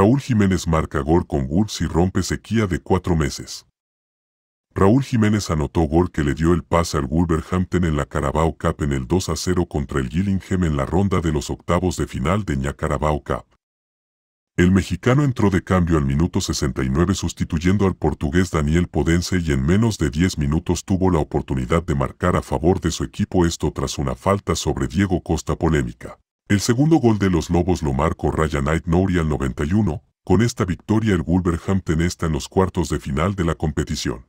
Raúl Jiménez marca gol con Wolves y rompe sequía de cuatro meses. Raúl Jiménez anotó gol que le dio el pase al Wolverhampton en la Carabao Cup en el 2 a 0 contra el Gillingham en la ronda de los octavos de final de Ña Carabao Cup. El mexicano entró de cambio al minuto 69 sustituyendo al portugués Daniel Podense y en menos de 10 minutos tuvo la oportunidad de marcar a favor de su equipo esto tras una falta sobre Diego Costa polémica. El segundo gol de los Lobos lo marcó Ryan Knight al 91, con esta victoria el Wolverhampton está en los cuartos de final de la competición.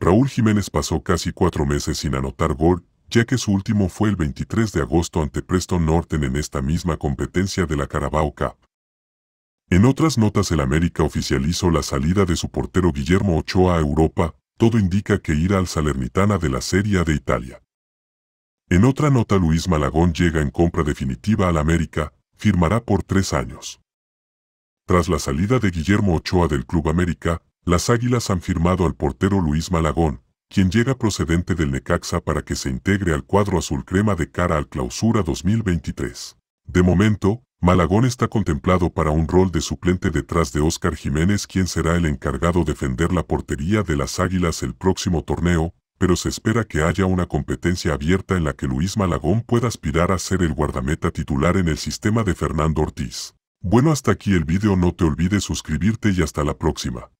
Raúl Jiménez pasó casi cuatro meses sin anotar gol, ya que su último fue el 23 de agosto ante Preston Norton en esta misma competencia de la Carabao Cup. En otras notas el América oficializó la salida de su portero Guillermo Ochoa a Europa, todo indica que irá al Salernitana de la Serie A de Italia. En otra nota Luis Malagón llega en compra definitiva al América, firmará por tres años. Tras la salida de Guillermo Ochoa del Club América, las Águilas han firmado al portero Luis Malagón, quien llega procedente del Necaxa para que se integre al cuadro azul crema de cara al clausura 2023. De momento, Malagón está contemplado para un rol de suplente detrás de Óscar Jiménez quien será el encargado de defender la portería de las Águilas el próximo torneo, pero se espera que haya una competencia abierta en la que Luis Malagón pueda aspirar a ser el guardameta titular en el sistema de Fernando Ortiz. Bueno hasta aquí el vídeo no te olvides suscribirte y hasta la próxima.